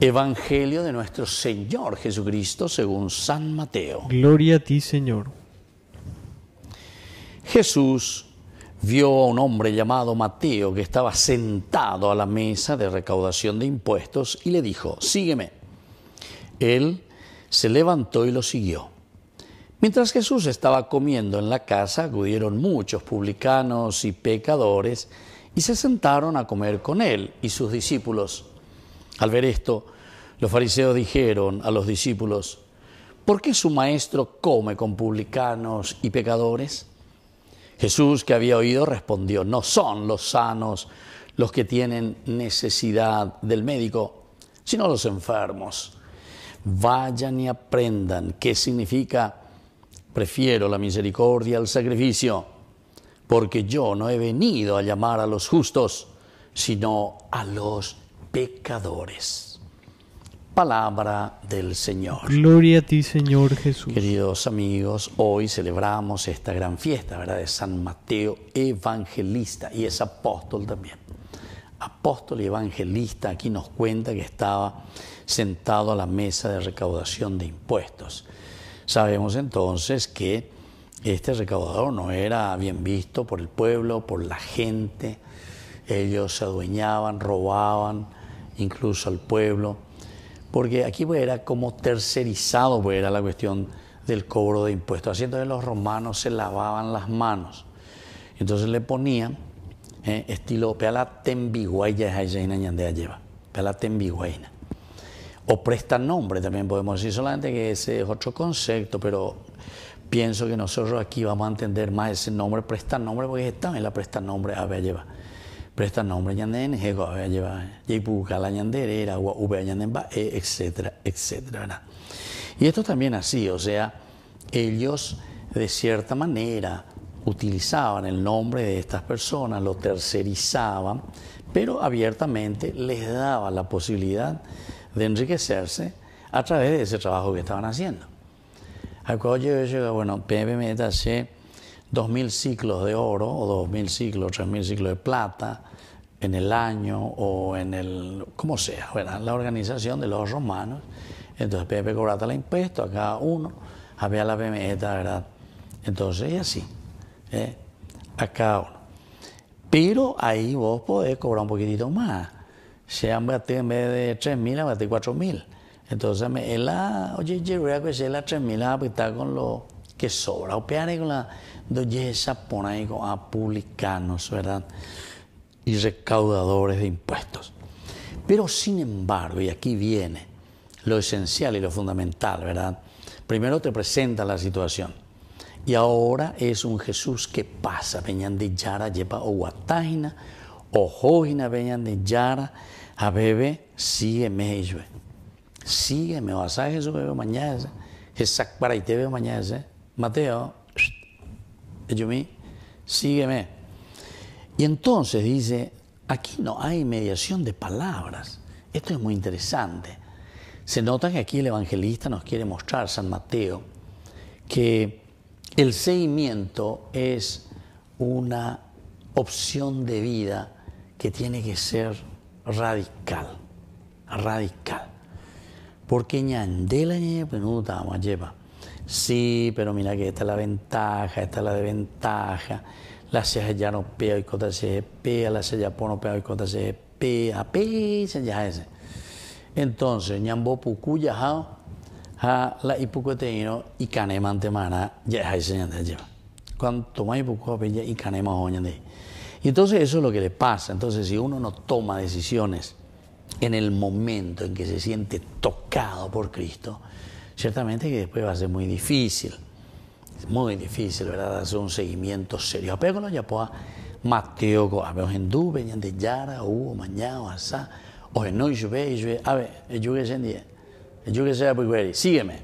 Evangelio de nuestro Señor Jesucristo según San Mateo. Gloria a ti, Señor. Jesús vio a un hombre llamado Mateo que estaba sentado a la mesa de recaudación de impuestos y le dijo, sígueme. Él se levantó y lo siguió. Mientras Jesús estaba comiendo en la casa, acudieron muchos publicanos y pecadores y se sentaron a comer con él y sus discípulos. Al ver esto, los fariseos dijeron a los discípulos, ¿por qué su maestro come con publicanos y pecadores? Jesús, que había oído, respondió, no son los sanos los que tienen necesidad del médico, sino los enfermos. Vayan y aprendan qué significa, prefiero la misericordia al sacrificio, porque yo no he venido a llamar a los justos, sino a los pecadores. Palabra del Señor. Gloria a ti, Señor Jesús. Queridos amigos, hoy celebramos esta gran fiesta, ¿verdad? De San Mateo Evangelista y es apóstol también. Apóstol y evangelista aquí nos cuenta que estaba sentado a la mesa de recaudación de impuestos. Sabemos entonces que este recaudador no era bien visto por el pueblo, por la gente. Ellos se adueñaban, robaban, incluso al pueblo, porque aquí pues, era como tercerizado pues, era la cuestión del cobro de impuestos. Haciendo entonces los romanos se lavaban las manos. Entonces le ponían eh, estilo peala tembiguaya de ñandea lleva, peala O presta nombre también podemos decir, solamente que ese es otro concepto, pero pienso que nosotros aquí vamos a entender más ese nombre, presta nombre, porque está en la presta nombre, a lleva prestan nombre etcétera, etcétera. Y esto también así, o sea, ellos de cierta manera utilizaban el nombre de estas personas, lo tercerizaban, pero abiertamente les daba la posibilidad de enriquecerse a través de ese trabajo que estaban haciendo. Al cual yo bueno, PMMTC 2.000 ciclos de oro o 2.000 ciclos, 3.000 ciclos de plata en el año o en el, como sea, ¿verdad? la organización de los romanos. Entonces Pepe cobraba el impuesto a cada uno, había la PME, ¿verdad? Entonces, y así, ¿eh? a cada uno. Pero ahí vos podés cobrar un poquitito más. Si batido en vez de 3.000, cuatro 4.000. Entonces, me, la, oye, yo voy a la 3.000, a con lo que sobra. O con la entonces esa por a ah, publicanos, ¿verdad? Y recaudadores de impuestos. Pero sin embargo, y aquí viene lo esencial y lo fundamental, ¿verdad? Primero te presenta la situación. Y ahora es un Jesús que pasa, peñan de Yara, lleva o Guatajina, o Jojina, veñan de Yara, a bebe, sígueme, yo. Sígueme, vas a Jesús, bebe mañana, Jesús, para y te veo mañana, Mateo sígueme. Y entonces dice, aquí no hay mediación de palabras. Esto es muy interesante. Se nota que aquí el evangelista nos quiere mostrar, San Mateo, que el seguimiento es una opción de vida que tiene que ser radical, radical. Porque ñandela ñe penuta lleva. Sí, pero mira que esta es la ventaja, está es la desventaja. La ceja ya no pea y cota se pea, la ceja no pega y cota se pea, pea, ya ese. Entonces, ñambo ya jao, ja la ipucoteíno y cane mantemana ya es ese lleva. Cuanto más pues, ya y canema oñan de. Y entonces eso es lo que le pasa. Entonces, si uno no toma decisiones en el momento en que se siente tocado por Cristo, Ciertamente que después va a ser muy difícil, muy difícil, ¿verdad?, hacer un seguimiento serio. Pero con los Mateo, a ver, venían de Yara, hubo Mañana, o en yo ve, yo a ver, yo que yo sígueme.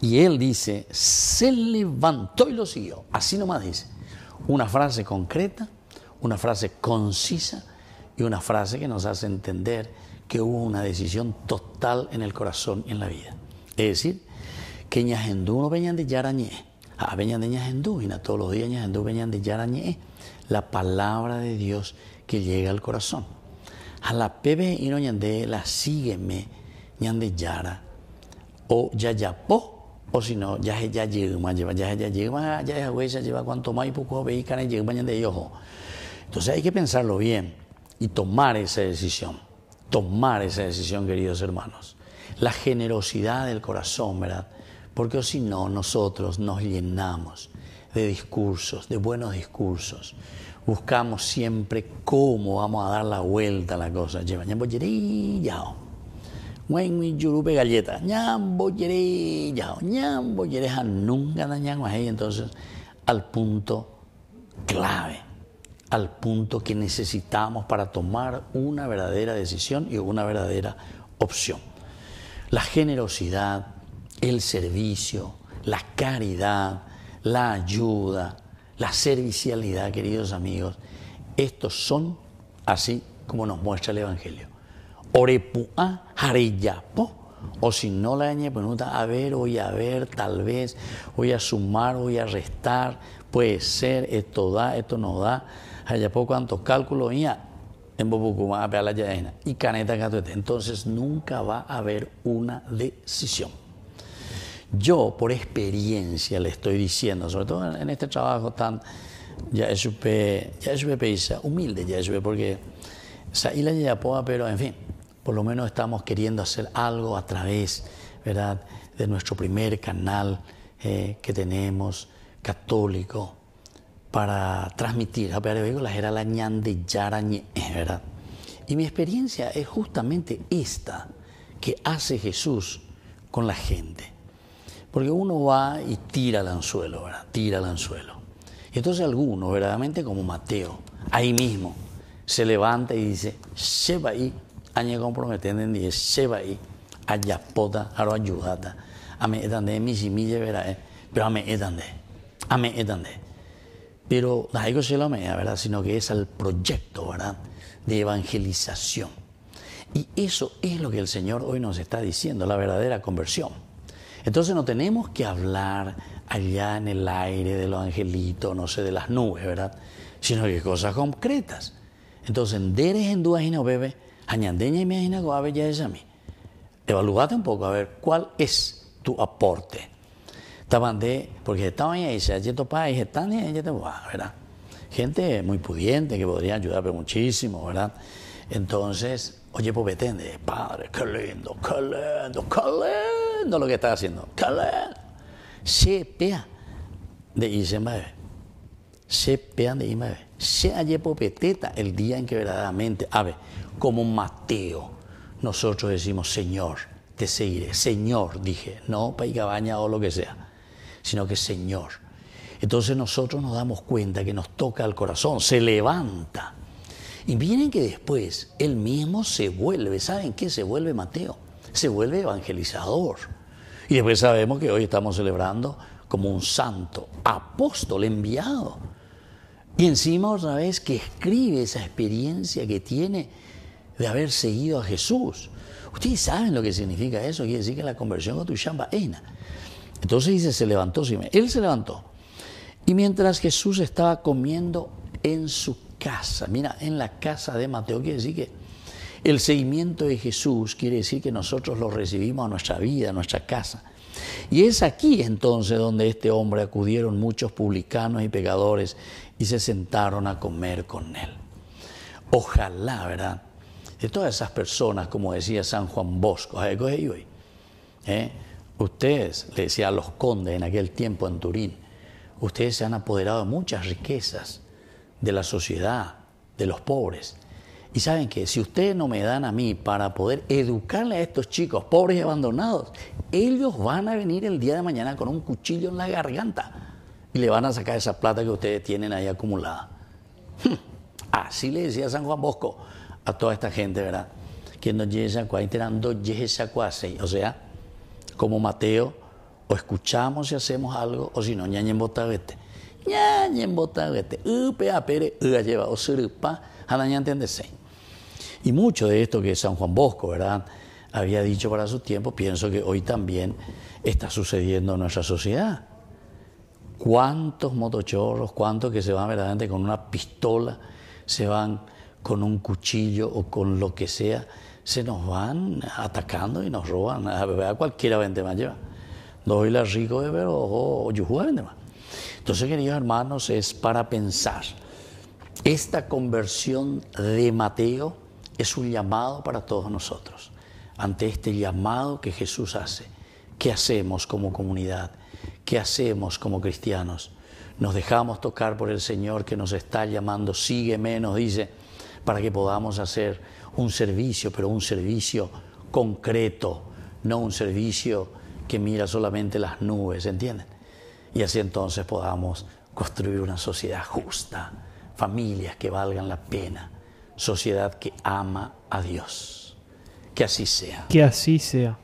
Y él dice, se levantó y lo siguió. Así nomás dice. Una frase concreta, una frase concisa y una frase que nos hace entender que hubo una decisión total en el corazón y en la vida. Es decir, que Ñajendú no venían de Yarañé, ah, de todos los días Ñajendú venían de Yarañé, la palabra de Dios que llega al corazón. A la pebe y no ñande, la sígueme, ñande Yara, o po, o si no, ya ya lleva, ya ya lleva, ya ya lleva cuanto más y poco y de yojo. Entonces hay que pensarlo bien y tomar esa decisión, tomar esa decisión, queridos hermanos la generosidad del corazón, ¿verdad? Porque si no, nosotros nos llenamos de discursos, de buenos discursos. Buscamos siempre cómo vamos a dar la vuelta a la cosa. galleta, ñambo nunca dañamos ahí. Entonces, al punto clave, al punto que necesitamos para tomar una verdadera decisión y una verdadera opción la generosidad, el servicio, la caridad, la ayuda, la servicialidad, queridos amigos. Estos son así como nos muestra el Evangelio. Orepua jareyapo. O si no la pregunta, a ver, voy a ver, tal vez, voy a sumar, voy a restar, puede ser, esto da, esto no da. jareyapo, cuántos cálculos, ya en Bobucumá, la Yaena y Caneta Catuete. Entonces nunca va a haber una decisión. Yo, por experiencia, le estoy diciendo, sobre todo en este trabajo tan ya supe, ya humilde ya porque Saila poa, pero en fin, por lo menos estamos queriendo hacer algo a través, ¿verdad?, de nuestro primer canal eh, que tenemos, católico, para transmitir. las era la ñan de yarañe, ¿verdad? Y mi experiencia es justamente esta que hace Jesús con la gente. Porque uno va y tira el anzuelo, ¿verdad? Tira el anzuelo. entonces algunos, verdaderamente como Mateo, ahí mismo, se levanta y dice, lleva ahí, añe comprometiendo dice, va ahí, allá pota, aro ayudata, ame edande, mi simille verdad, eh, pero ame ame edande pero la media, ¿verdad? Sino que es al proyecto, ¿verdad? De evangelización. Y eso es lo que el Señor hoy nos está diciendo, la verdadera conversión. Entonces no tenemos que hablar allá en el aire de los angelitos, no sé, de las nubes, ¿verdad? Sino que cosas concretas. Entonces, deres en y no bebe, añandeña y me ya es a mí. Evaluate un poco a ver cuál es tu aporte estaban de porque estaban ahí, se allí topa y están ahí, ¿verdad? Gente muy pudiente que podría ayudarme muchísimo, ¿verdad? Entonces, oye, pues padre, qué lindo, qué lindo, qué lindo lo que está haciendo, qué lindo. Se de Ismael. se pean de Ismael. se allí popeteta el día en que verdaderamente, a ver, como Mateo, nosotros decimos, Señor, te seguiré, Señor, dije, no para cabaña o lo que sea sino que Señor. Entonces nosotros nos damos cuenta que nos toca el corazón, se levanta. Y miren que después él mismo se vuelve, ¿saben qué? Se vuelve Mateo, se vuelve evangelizador. Y después sabemos que hoy estamos celebrando como un santo, apóstol enviado. Y encima otra vez que escribe esa experiencia que tiene de haber seguido a Jesús. Ustedes saben lo que significa eso, quiere decir que la conversión con tu ena... Entonces dice, se levantó Él se levantó. Y mientras Jesús estaba comiendo en su casa, mira, en la casa de Mateo, quiere decir que el seguimiento de Jesús quiere decir que nosotros lo recibimos a nuestra vida, a nuestra casa. Y es aquí entonces donde este hombre acudieron muchos publicanos y pecadores y se sentaron a comer con él. Ojalá, ¿verdad? De todas esas personas, como decía San Juan Bosco, ¿eh? Ustedes, le decía a los condes en aquel tiempo en Turín, ustedes se han apoderado de muchas riquezas de la sociedad, de los pobres. Y saben que si ustedes no me dan a mí para poder educarle a estos chicos pobres y abandonados, ellos van a venir el día de mañana con un cuchillo en la garganta y le van a sacar esa plata que ustedes tienen ahí acumulada. Hm, así le decía San Juan Bosco a toda esta gente, ¿verdad? Que no llega a o sea, como Mateo, o escuchamos y hacemos algo, o si no, ñañen botavete. ñañen botavete. Upe uh, ah, pere, ua uh, ah, lleva, o en entendese. Y mucho de esto que San Juan Bosco, ¿verdad? Había dicho para su tiempo, pienso que hoy también está sucediendo en nuestra sociedad. ¿Cuántos motochorros, cuántos que se van verdaderamente con una pistola, se van con un cuchillo o con lo que sea se nos van atacando y nos roban. A cualquiera vende más lleva. Doy la rico de ver o yujua vende más. Entonces, queridos hermanos, es para pensar. Esta conversión de Mateo es un llamado para todos nosotros. Ante este llamado que Jesús hace, ¿qué hacemos como comunidad? ¿Qué hacemos como cristianos? Nos dejamos tocar por el Señor que nos está llamando, sígueme, nos dice, para que podamos hacer un servicio, pero un servicio concreto, no un servicio que mira solamente las nubes, ¿entienden? Y así entonces podamos construir una sociedad justa, familias que valgan la pena, sociedad que ama a Dios. Que así sea. Que así sea.